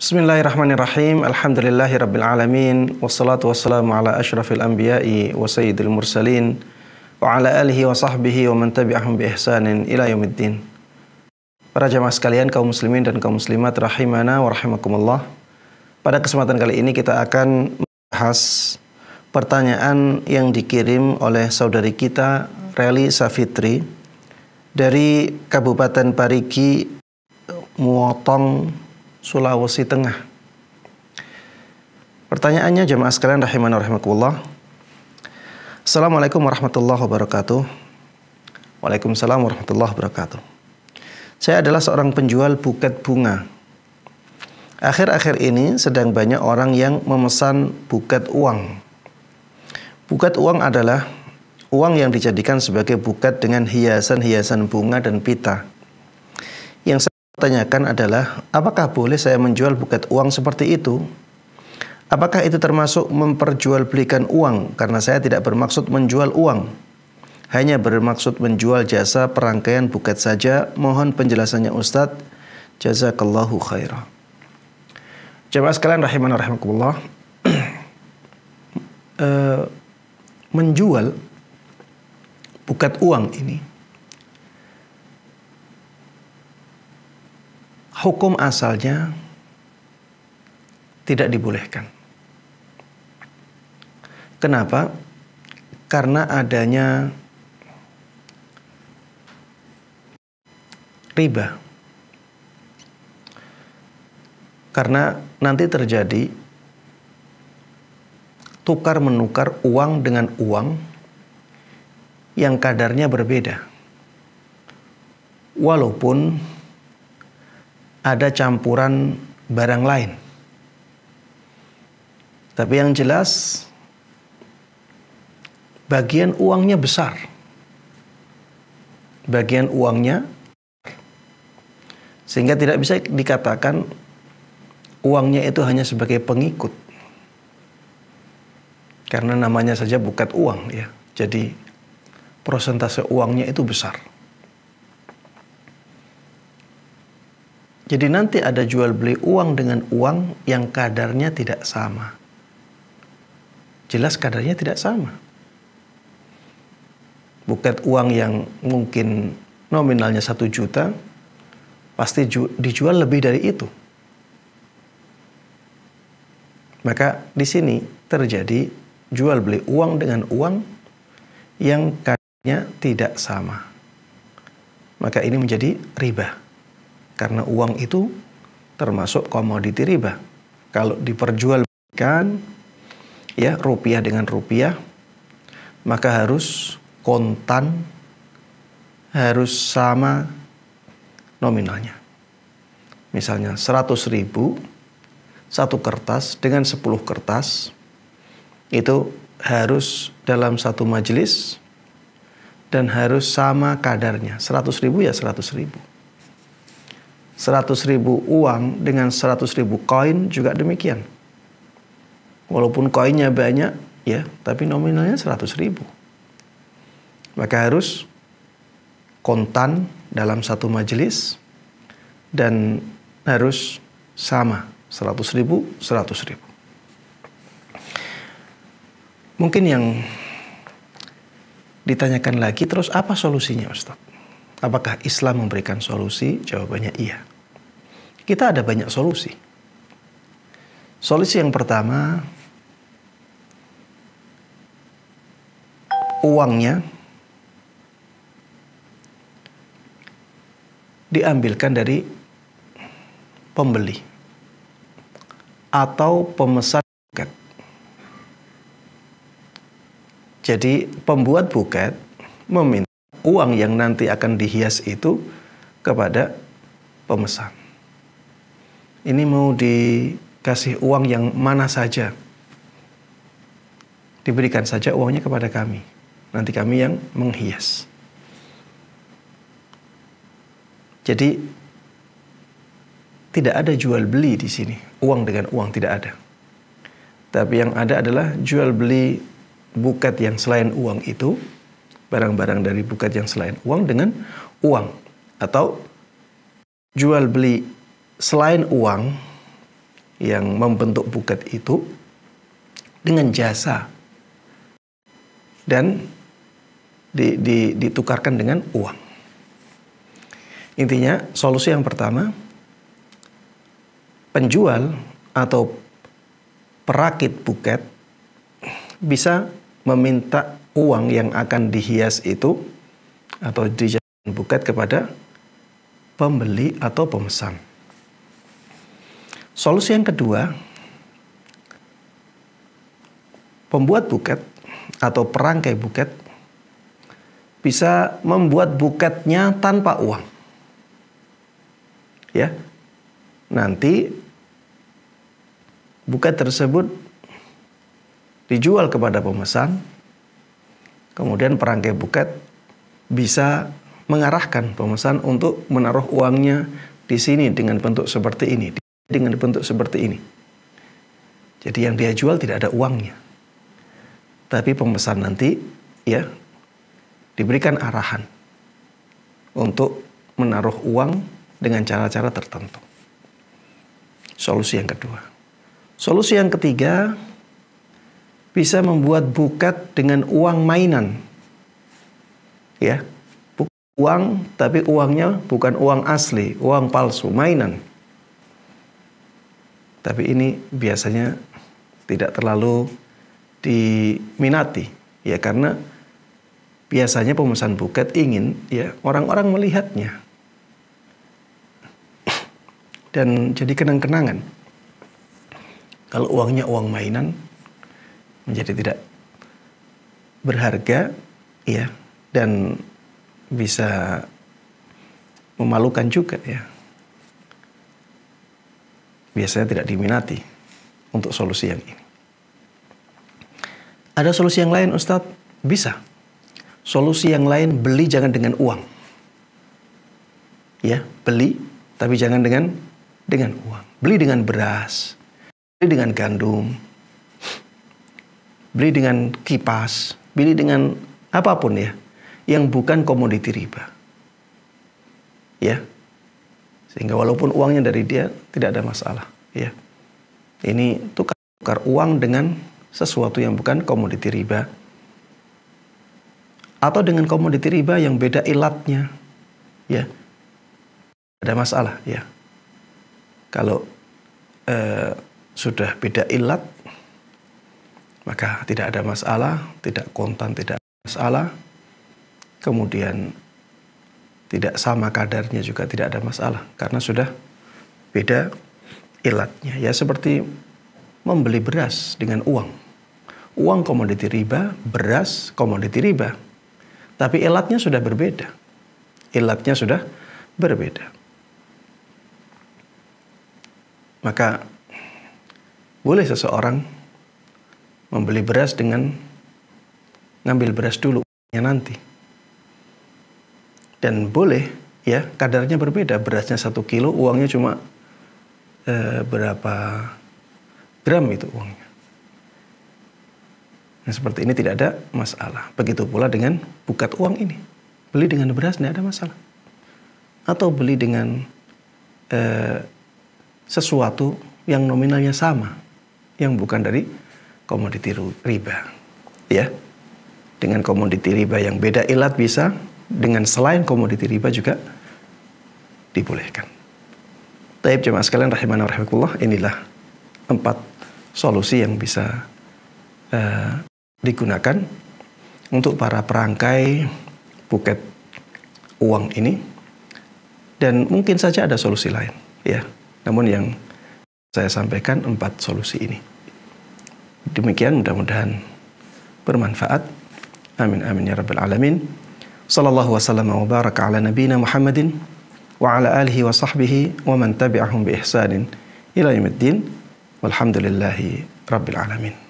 Bismillahirrahmanirrahim. Alhamdulillahirabbil alamin wassalatu wassalamu ala asyrafil anbiya'i wa sayyidil mursalin wa ala alihi wa sahbihi wa man tabi'ahum bi ihsanin ila yaumiddin. Para jamaah sekalian kaum muslimin dan kaum muslimat rahimana wa rahimakumullah. Pada kesempatan kali ini kita akan membahas pertanyaan yang dikirim oleh saudari kita Reli Safitri dari Kabupaten Parigi Muotong Sulawesi Tengah. Pertanyaannya jemaah sekalian rahimahna rahimahkullah. Assalamualaikum warahmatullahi wabarakatuh. Waalaikumsalam warahmatullahi wabarakatuh. Saya adalah seorang penjual buket bunga. Akhir-akhir ini sedang banyak orang yang memesan buket uang. Buket uang adalah uang yang dijadikan sebagai buket dengan hiasan-hiasan bunga dan pita. Yang tanyakan adalah apakah boleh saya menjual buket uang seperti itu? Apakah itu termasuk memperjualbelikan uang karena saya tidak bermaksud menjual uang? Hanya bermaksud menjual jasa perangkaian buket saja. Mohon penjelasannya Ustadz. Jazakallahu khairah. Jemaah sekalian rahimah rahimakumullah. Eh, menjual buket uang ini hukum asalnya tidak dibolehkan. Kenapa? Karena adanya riba. Karena nanti terjadi tukar menukar uang dengan uang yang kadarnya berbeda. Walaupun ada campuran barang lain. Tapi yang jelas bagian uangnya besar. Bagian uangnya sehingga tidak bisa dikatakan uangnya itu hanya sebagai pengikut. Karena namanya saja bukan uang ya. Jadi prosentase uangnya itu besar. Jadi nanti ada jual beli uang dengan uang yang kadarnya tidak sama. Jelas kadarnya tidak sama. Buket uang yang mungkin nominalnya satu juta, pasti dijual lebih dari itu. Maka di sini terjadi jual beli uang dengan uang yang kadarnya tidak sama. Maka ini menjadi riba. Karena uang itu termasuk komoditi riba. Kalau diperjualbelikan ya rupiah dengan rupiah maka harus kontan harus sama nominalnya. Misalnya 100.000 ribu, satu kertas dengan 10 kertas, itu harus dalam satu majelis dan harus sama kadarnya. 100.000 ya Seratus ribu uang dengan seratus ribu koin juga demikian. Walaupun koinnya banyak, ya, tapi nominalnya seratus ribu. Maka harus kontan dalam satu majelis dan harus sama seratus ribu, seratus ribu. Mungkin yang ditanyakan lagi terus apa solusinya Ustaz? Apakah Islam memberikan solusi? Jawabannya iya kita ada banyak solusi. Solusi yang pertama, uangnya diambilkan dari pembeli atau pemesan buket. Jadi pembuat buket meminta uang yang nanti akan dihias itu kepada pemesan ini mau dikasih uang yang mana saja. Diberikan saja uangnya kepada kami. Nanti kami yang menghias. Jadi tidak ada jual beli di sini. Uang dengan uang tidak ada. Tapi yang ada adalah jual beli buket yang selain uang itu, barang-barang dari buket yang selain uang dengan uang atau jual beli selain uang yang membentuk buket itu dengan jasa dan di, di, ditukarkan dengan uang. Intinya solusi yang pertama penjual atau perakit buket bisa meminta uang yang akan dihias itu atau dijadikan buket kepada pembeli atau pemesan. Solusi yang kedua, pembuat buket atau perangkai buket bisa membuat buketnya tanpa uang. Ya. Nanti buket tersebut dijual kepada pemesan. Kemudian perangkai buket bisa mengarahkan pemesan untuk menaruh uangnya di sini dengan bentuk seperti ini dengan bentuk seperti ini. Jadi yang dia jual tidak ada uangnya. Tapi pemesan nanti ya diberikan arahan untuk menaruh uang dengan cara-cara tertentu. Solusi yang kedua. Solusi yang ketiga bisa membuat buket dengan uang mainan. Ya. Uang tapi uangnya bukan uang asli, uang palsu, mainan tapi ini biasanya tidak terlalu diminati ya karena biasanya pemesan buket ingin ya orang-orang melihatnya dan jadi kenang-kenangan kalau uangnya uang mainan menjadi tidak berharga ya dan bisa memalukan juga ya biasanya tidak diminati untuk solusi yang ini. Ada solusi yang lain Ustadz? Bisa. Solusi yang lain beli jangan dengan uang. Ya, beli tapi jangan dengan dengan uang. Beli dengan beras, beli dengan gandum, beli dengan kipas, beli dengan apapun ya yang bukan komoditi riba. Ya, sehingga walaupun uangnya dari dia tidak ada masalah, ya. Ini tukar, tukar uang dengan sesuatu yang bukan komoditi riba atau dengan komoditi riba yang beda ilatnya. Ya. Ada masalah, ya. Kalau eh, sudah beda ilat maka tidak ada masalah, tidak kontan, tidak masalah. Kemudian tidak sama kadarnya juga tidak ada masalah karena sudah beda ilatnya ya seperti membeli beras dengan uang uang komoditi riba beras komoditi riba tapi ilatnya sudah berbeda ilatnya sudah berbeda maka boleh seseorang membeli beras dengan ngambil beras dulu nanti dan boleh ya kadarnya berbeda berasnya satu kilo uangnya cuma eh, berapa gram itu uangnya nah seperti ini tidak ada masalah begitu pula dengan bukat uang ini beli dengan beras tidak ada masalah atau beli dengan eh, sesuatu yang nominalnya sama yang bukan dari komoditi riba ya dengan komoditi riba yang beda ilat bisa dengan selain komoditi riba juga dibolehkan. Taib jemaah sekalian rahimana rahimahullah inilah empat solusi yang bisa uh, digunakan untuk para perangkai buket uang ini dan mungkin saja ada solusi lain ya. Namun yang saya sampaikan empat solusi ini. Demikian mudah-mudahan bermanfaat. Amin amin ya rabbal alamin. صلى الله وسلم وبارك على نبينا محمد وعلى آله وصحبه ومن تبعهم بإحسان إلى يوم الدين والحمد لله رب العالمين